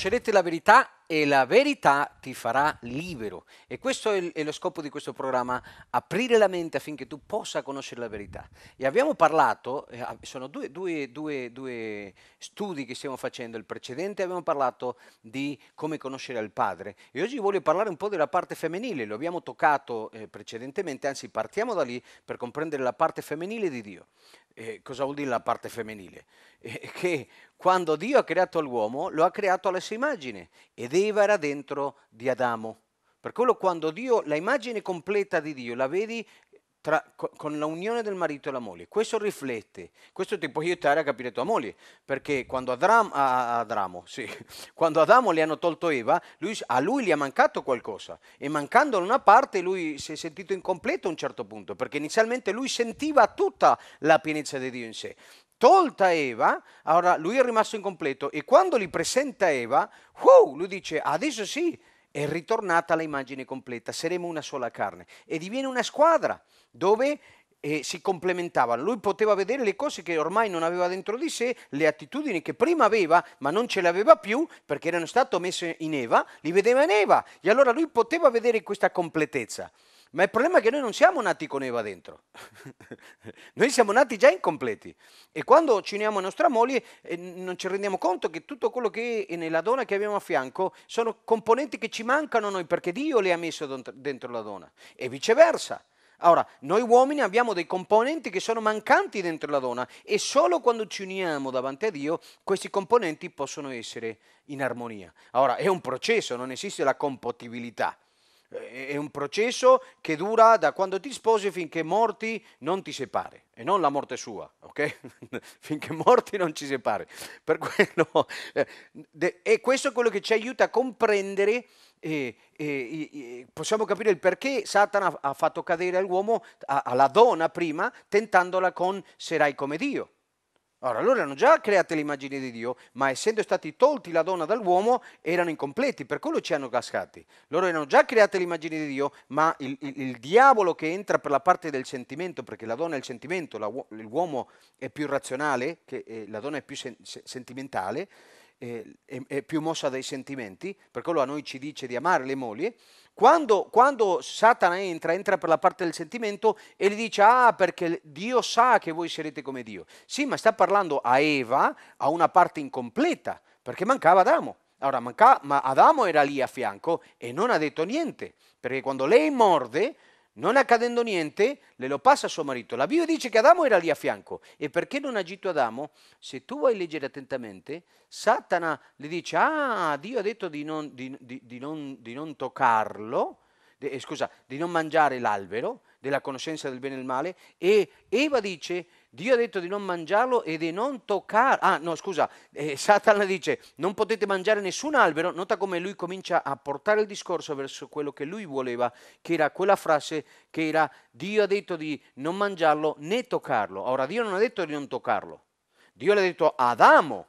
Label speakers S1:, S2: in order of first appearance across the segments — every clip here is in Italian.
S1: conoscerete la verità e la verità ti farà libero. E questo è, il, è lo scopo di questo programma, aprire la mente affinché tu possa conoscere la verità. E abbiamo parlato, eh, ah, sono due, due, due, due studi che stiamo facendo, il precedente abbiamo parlato di come conoscere il Padre e oggi voglio parlare un po' della parte femminile, lo abbiamo toccato eh, precedentemente, anzi partiamo da lì per comprendere la parte femminile di Dio. Eh, cosa vuol dire la parte femminile? Eh, che quando Dio ha creato l'uomo, lo ha creato alla sua immagine ed Eva era dentro di Adamo. Per quello quando Dio, la immagine completa di Dio, la vedi tra, con l'unione del marito e la moglie. Questo riflette, questo ti può aiutare a capire tua moglie, perché quando, Adram, a, sì, quando Adamo le hanno tolto Eva, lui, a lui gli è mancato qualcosa e mancando una parte lui si è sentito incompleto a un certo punto, perché inizialmente lui sentiva tutta la pienezza di Dio in sé tolta Eva, allora lui è rimasto incompleto e quando li presenta Eva, wow, uh, lui dice adesso sì, è ritornata l'immagine completa, saremo una sola carne e diviene una squadra dove eh, si complementavano, lui poteva vedere le cose che ormai non aveva dentro di sé, le attitudini che prima aveva ma non ce le aveva più perché erano state messe in Eva, li vedeva in Eva e allora lui poteva vedere questa completezza. Ma il problema è che noi non siamo nati con Eva dentro, noi siamo nati già incompleti e quando ci uniamo a nostra moglie eh, non ci rendiamo conto che tutto quello che è nella donna che abbiamo a fianco sono componenti che ci mancano a noi perché Dio le ha messo dentro la donna e viceversa. Ora, noi uomini abbiamo dei componenti che sono mancanti dentro la donna e solo quando ci uniamo davanti a Dio questi componenti possono essere in armonia. Ora, è un processo, non esiste la compatibilità. Eh, è un processo che dura da quando ti sposi finché morti non ti separe e non la morte sua, ok? finché morti non ci separe. Per quello, eh, e questo è quello che ci aiuta a comprendere e, e, e, possiamo capire il perché Satana ha fatto cadere l'uomo, alla donna prima, tentandola con sarai come Dio. Allora, loro erano già create l'immagine di Dio, ma essendo stati tolti la donna dall'uomo, erano incompleti, per quello ci hanno cascati. Loro erano già create l'immagine di Dio, ma il, il, il diavolo che entra per la parte del sentimento, perché la donna è il sentimento, la, l'uomo è più razionale, che, eh, la donna è più sen, se, sentimentale, eh, è, è più mossa dai sentimenti, per quello a noi ci dice di amare le mogli, quando, quando, Satana entra, entra per la parte del sentimento e gli dice, ah, perché Dio sa che voi sarete come Dio. Sì, ma sta parlando a Eva, a una parte incompleta, perché mancava Adamo. Allora, manca, ma Adamo era lì a fianco e non ha detto niente, perché quando lei morde, non accadendo niente, le lo passa a suo marito. La Bibbia dice che Adamo era lì a fianco. E perché non ha agito Adamo? Se tu vuoi leggere attentamente, Satana le dice, ah, Dio ha detto di non, di, di, non, di non toccarlo, eh, scusa, di non mangiare l'albero, della conoscenza del bene e del male e Eva dice Dio ha detto di non mangiarlo e di non toccare. Ah, no, scusa, eh, Satana dice: Non potete mangiare nessun albero. Nota come lui comincia a portare il discorso verso quello che lui voleva, che era quella frase che era: Dio ha detto di non mangiarlo né toccarlo. Ora, Dio non ha detto di non toccarlo. Dio le ha detto ad Adamo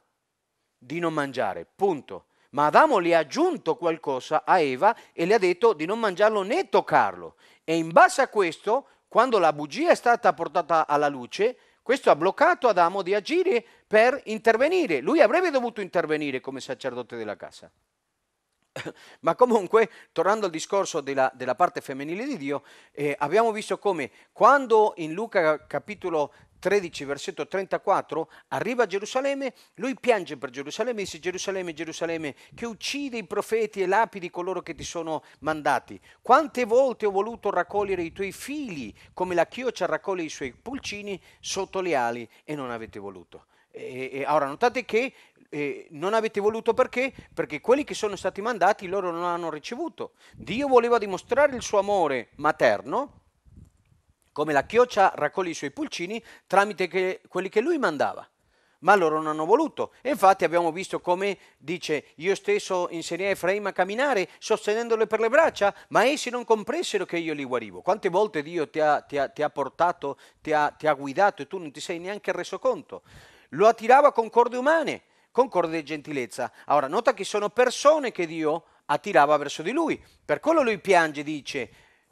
S1: di non mangiare, punto. Ma Adamo le ha aggiunto qualcosa a Eva e le ha detto di non mangiarlo né toccarlo. E in base a questo, quando la bugia è stata portata alla luce, questo ha bloccato Adamo di agire per intervenire. Lui avrebbe dovuto intervenire come sacerdote della casa. Ma comunque, tornando al discorso della, della parte femminile di Dio, eh, abbiamo visto come quando in Luca capitolo 13, versetto 34, arriva a Gerusalemme, lui piange per Gerusalemme e dice Gerusalemme, Gerusalemme, che uccide i profeti e lapidi coloro che ti sono mandati. Quante volte ho voluto raccogliere i tuoi figli, come la chioccia raccoglie i suoi pulcini sotto le ali e non avete voluto. E, e, ora notate che eh, non avete voluto perché? Perché quelli che sono stati mandati loro non hanno ricevuto. Dio voleva dimostrare il suo amore materno come la chioccia raccoglie i suoi pulcini tramite che, quelli che lui mandava. Ma loro non hanno voluto. E infatti abbiamo visto come dice io stesso insegnai Efraim a camminare sostenendole per le braccia, ma essi non compresero che io li guarivo. Quante volte Dio ti ha, ti ha, ti ha portato, ti ha, ti ha guidato e tu non ti sei neanche reso conto. Lo attirava con corde umane, con corde di gentilezza. Ora, nota che sono persone che Dio attirava verso di lui. Per quello lui piange, dice,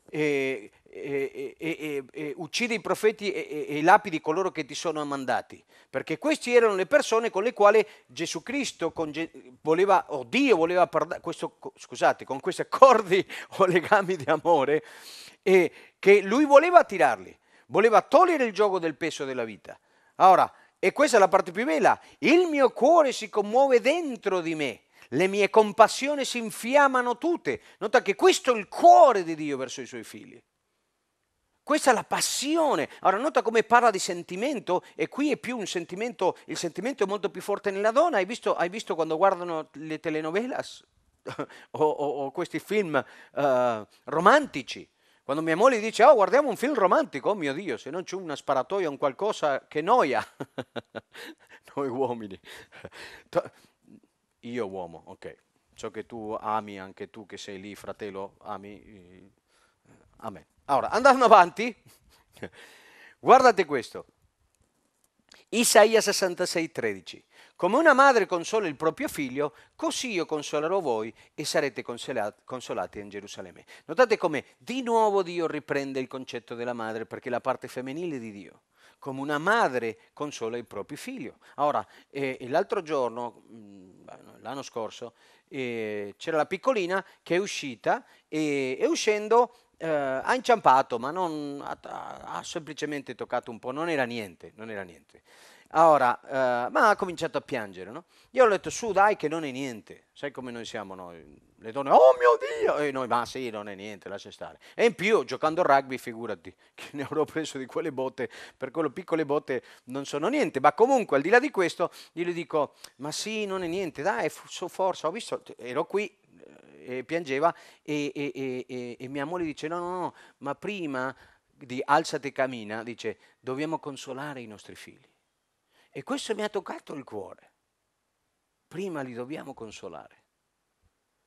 S1: eh, e, e, e, uccidi i profeti e, lapidi coloro che ti sono mandati, perché queste erano le persone con le quali Gesù Cristo Ge- voleva, o Dio voleva parlare, scusate, con questi accordi o legami di amore, eh, che lui voleva attirarli, voleva togliere il gioco del peso della vita. Ora, e questa è la parte più bella, il mio cuore si commuove dentro di me le mie compassioni si infiammano tutte. Nota che questo è il cuore di Dio verso i suoi figli. Questa è la passione. Ora nota come parla di sentimento e qui è più un sentimento, il sentimento è molto più forte nella donna. Hai visto, hai visto quando guardano le telenovelas o, o, o, questi film uh, romantici? Quando mia moglie dice, oh guardiamo un film romantico, oh mio Dio, se non c'è una sparatoia o un qualcosa, che noia. Noi uomini. Io uomo, ok. Ciò che tu ami, anche tu che sei lì, fratello, ami. Eh, amen. Allora, andando avanti, guardate questo. Isaia 66, 13. Come una madre consola il proprio figlio, così io consolerò voi e sarete consolati in Gerusalemme. Notate come di nuovo Dio riprende il concetto della madre, perché è la parte femminile di Dio. Come una madre consola il proprio figlio. Ora, eh, l'altro giorno, mm, l'anno scorso, eh, c'era la piccolina che è uscita e, e uscendo eh, ha inciampato, ma non, ha, ha, semplicemente toccato un po', non era niente, non era niente. Ora, eh, ma ha cominciato a piangere, no? Io ho detto, su dai che non è niente, sai come noi siamo noi, le donne, oh mio Dio, e noi, ma sì, non è niente, lascia stare. E in più, giocando a rugby, figurati, che ne avrò preso di quelle botte, per quelle piccole botte non sono niente, ma comunque, al di là di questo, io gli dico, ma sì, non è niente, dai, forza, ho visto, ero qui, e piangeva e, e, e, e mia moglie dice no, no, no, ma prima di alzate e cammina, dice dobbiamo consolare i nostri figli. E questo mi ha toccato il cuore. Prima li dobbiamo consolare.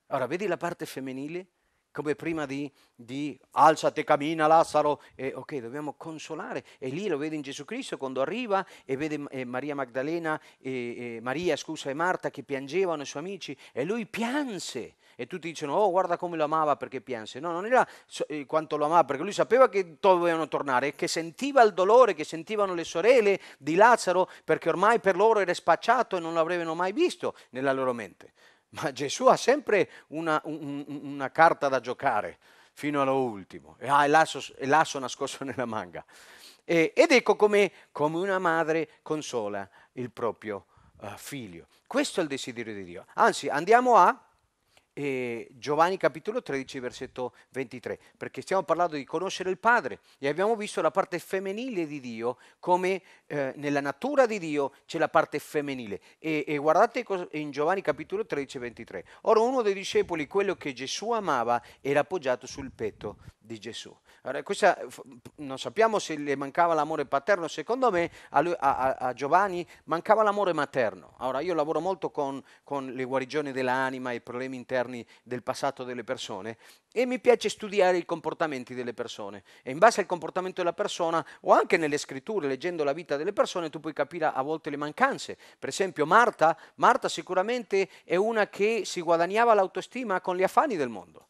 S1: Ora, vedi la parte femminile? Come prima di, di alzate, cammina Lazzaro, e, ok, dobbiamo consolare. E lì lo vede in Gesù Cristo quando arriva e vede eh, Maria Magdalena, eh, eh, Maria, scusa, e Marta che piangevano i suoi amici e lui pianse e tutti dicono oh guarda come lo amava perché pianse, no non era eh, quanto lo amava perché lui sapeva che dovevano tornare, che sentiva il dolore che sentivano le sorelle di Lazzaro perché ormai per loro era spacciato e non l'avrebbero mai visto nella loro mente. Ma Gesù ha sempre una, un, una carta da giocare fino all'ultimo, e ha ah, il lasso, nascosto nella manga. E, ed ecco come, come una madre consola il proprio eh, figlio. Questo è il desiderio di Dio. Anzi, andiamo a eh, Giovanni capitolo 13 versetto 23, perché stiamo parlando di conoscere il Padre e abbiamo visto la parte femminile di Dio, come eh, nella natura di Dio c'è la parte femminile. E, e guardate in Giovanni capitolo 13 23. Ora uno dei discepoli, quello che Gesù amava, era appoggiato sul petto di Gesù. Allora, questa, non sappiamo se le mancava l'amore paterno, secondo me a, lui, a, a Giovanni mancava l'amore materno. Ora, io lavoro molto con, con le guarigioni dell'anima e i problemi interni del passato delle persone e mi piace studiare i comportamenti delle persone e in base al comportamento della persona o anche nelle scritture, leggendo la vita delle persone, tu puoi capire a volte le mancanze. Per esempio Marta, Marta sicuramente è una che si guadagnava l'autostima con gli affanni del mondo.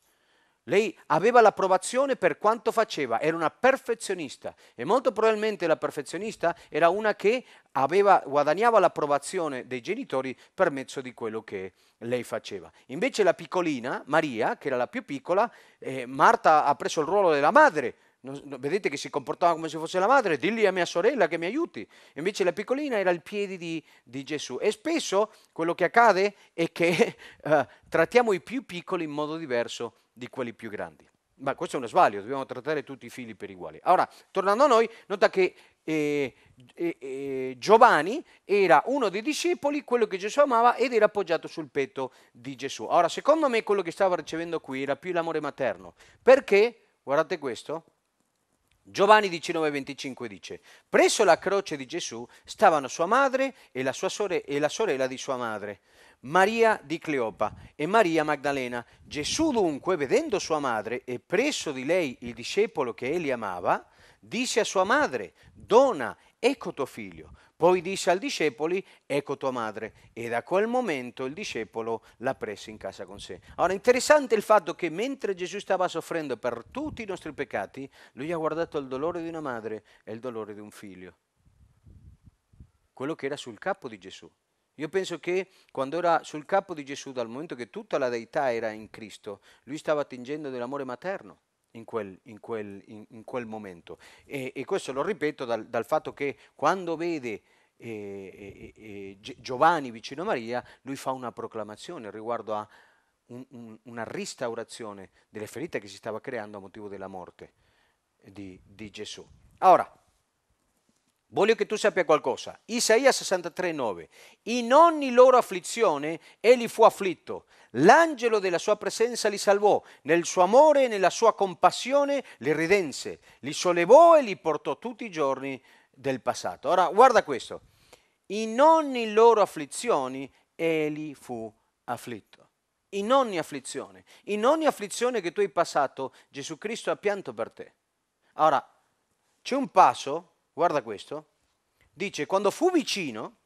S1: Lei aveva l'approvazione per quanto faceva, era una perfezionista e molto probabilmente la perfezionista era una che aveva, guadagnava l'approvazione dei genitori per mezzo di quello che lei faceva. Invece la piccolina, Maria, che era la più piccola, eh, Marta ha preso il ruolo della madre No, no, vedete che si comportava come se fosse la madre, dilli a mia sorella che mi aiuti. Invece la piccolina era il piede di, di Gesù. E spesso quello che accade è che eh, trattiamo i più piccoli in modo diverso di quelli più grandi. Ma questo è uno sbaglio, dobbiamo trattare tutti i figli per uguali. Ora, tornando a noi, nota che eh, eh, eh, Giovanni era uno dei discepoli, quello che Gesù amava ed era appoggiato sul petto di Gesù. Ora, secondo me quello che stava ricevendo qui era più l'amore materno. Perché, guardate questo, Giovanni 19:25 dice, presso la croce di Gesù stavano sua madre e la, sua sore- e la sorella di sua madre, Maria di Cleopa e Maria Magdalena. Gesù dunque, vedendo sua madre e presso di lei il discepolo che egli amava, Disse a sua madre, dona, ecco tuo figlio. Poi disse al discepoli, ecco tua madre. E da quel momento il discepolo la prese in casa con sé. Ora, interessante il fatto che mentre Gesù stava soffrendo per tutti i nostri peccati, lui ha guardato il dolore di una madre e il dolore di un figlio. Quello che era sul capo di Gesù. Io penso che quando era sul capo di Gesù, dal momento che tutta la deità era in Cristo, lui stava attingendo dell'amore materno in quel, in quel, in quel momento. E, e, questo lo ripeto dal, dal fatto che quando vede eh, eh, eh, eh Giovanni vicino a Maria, lui fa una proclamazione riguardo a un, un, una restaurazione delle ferite che si stava creando a motivo della morte di, di Gesù. Ora, Voglio che tu sappia qualcosa. Isaia 63,9. In ogni loro afflizione egli fu afflitto. L'angelo della sua presenza li salvò. Nel suo amore e nella sua compassione li ridense. Li sollevò e li portò tutti i giorni del passato. Ora, guarda questo. In ogni loro afflizione egli fu afflitto. In ogni afflizione. In ogni afflizione che tu hai passato, Gesù Cristo ha pianto per te. Ora, c'è un passo guarda questo, dice quando fu vicino,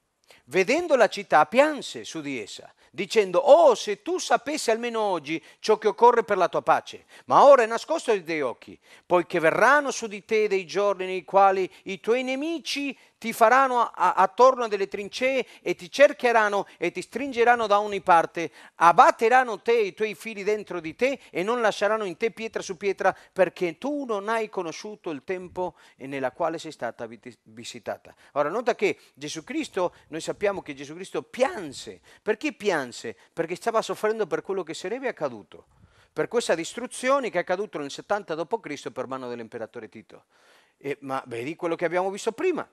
S1: vedendo la città, pianse su di essa, dicendo, oh se tu sapessi almeno oggi ciò che occorre per la tua pace, ma ora è nascosto dai tuoi occhi, poiché verranno su di te dei giorni nei quali i tuoi nemici ti faranno a, attorno a delle trincee e ti cercheranno e ti stringeranno da ogni parte, abbatteranno te e i tuoi figli dentro di te e non lasceranno in te pietra su pietra perché tu non hai conosciuto il tempo nella quale sei stata visitata. Ora nota che Gesù Cristo, noi sappiamo che Gesù Cristo pianse, perché pianse? Perché stava soffrendo per quello che sarebbe accaduto per questa distruzione che è accaduta nel 70 d.C. per mano dell'imperatore Tito. E, ma vedi quello che abbiamo visto prima,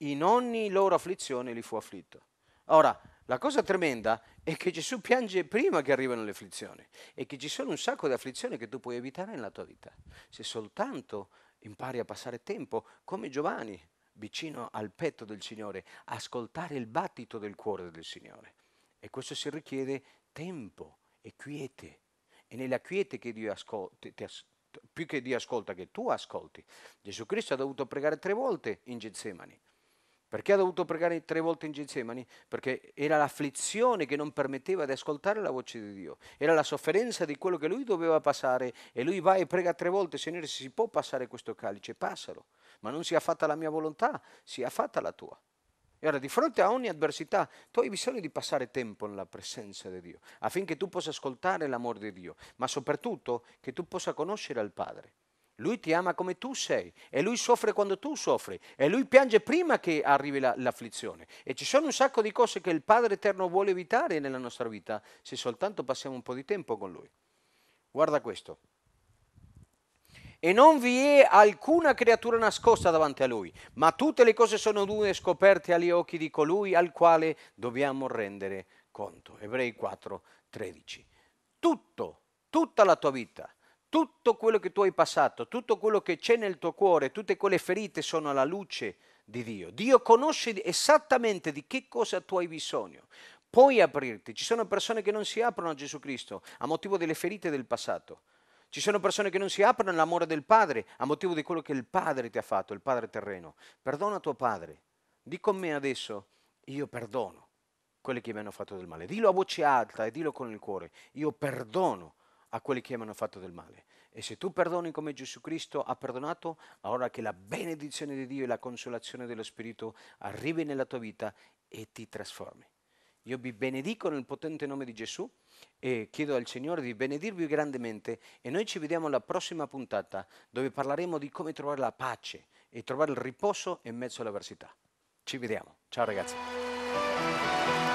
S1: in ogni loro afflizione li fu afflitto. Ora, la cosa tremenda è che Gesù piange prima che arrivano le afflizioni e che ci sono un sacco di afflizioni che tu puoi evitare nella tua vita, se soltanto impari a passare tempo come Giovanni, vicino al petto del Signore, ascoltare il battito del cuore del Signore. E questo si richiede tempo e quiete. E nella quiete che Dio ascolta, più che Dio ascolta, che tu ascolti. Gesù Cristo ha dovuto pregare tre volte in Getsemani perché ha dovuto pregare tre volte in Getsemani? Perché era l'afflizione che non permetteva di ascoltare la voce di Dio, era la sofferenza di quello che lui doveva passare e lui va e prega tre volte, Signore, se si può passare questo calice, passalo, ma non sia fatta la mia volontà, sia fatta la tua. E ora, di fronte a ogni avversità, tu hai bisogno di passare tempo nella presenza di Dio, affinché tu possa ascoltare l'amore di Dio, ma soprattutto che tu possa conoscere il Padre. Lui ti ama come tu sei e lui soffre quando tu soffri e lui piange prima che arrivi la, l'afflizione. E ci sono un sacco di cose che il Padre Eterno vuole evitare nella nostra vita se soltanto passiamo un po' di tempo con lui. Guarda questo. E non vi è alcuna creatura nascosta davanti a lui, ma tutte le cose sono due scoperte agli occhi di colui al quale dobbiamo rendere conto. Ebrei 4, 13. Tutto, tutta la tua vita tutto quello che tu hai passato, tutto quello che c'è nel tuo cuore, tutte quelle ferite sono alla luce di Dio. Dio conosce esattamente di che cosa tu hai bisogno. Puoi aprirti. Ci sono persone che non si aprono a Gesù Cristo a motivo delle ferite del passato. Ci sono persone che non si aprono all'amore del Padre a motivo di quello che il Padre ti ha fatto, il Padre terreno. Perdona tuo Padre. Di con me adesso, io perdono quelli che mi hanno fatto del male. Dillo a voce alta e dillo con il cuore. Io perdono a quelli che mi hanno fatto del male. E se tu perdoni come Gesù Cristo ha perdonato, allora che la benedizione di Dio e la consolazione dello Spirito arrivi nella tua vita e ti trasformi. Io vi benedico nel potente nome di Gesù e chiedo al Signore di benedirvi grandemente e noi ci vediamo alla prossima puntata dove parleremo di come trovare la pace e trovare il riposo in mezzo all'avversità. Ci vediamo. Ciao ragazzi.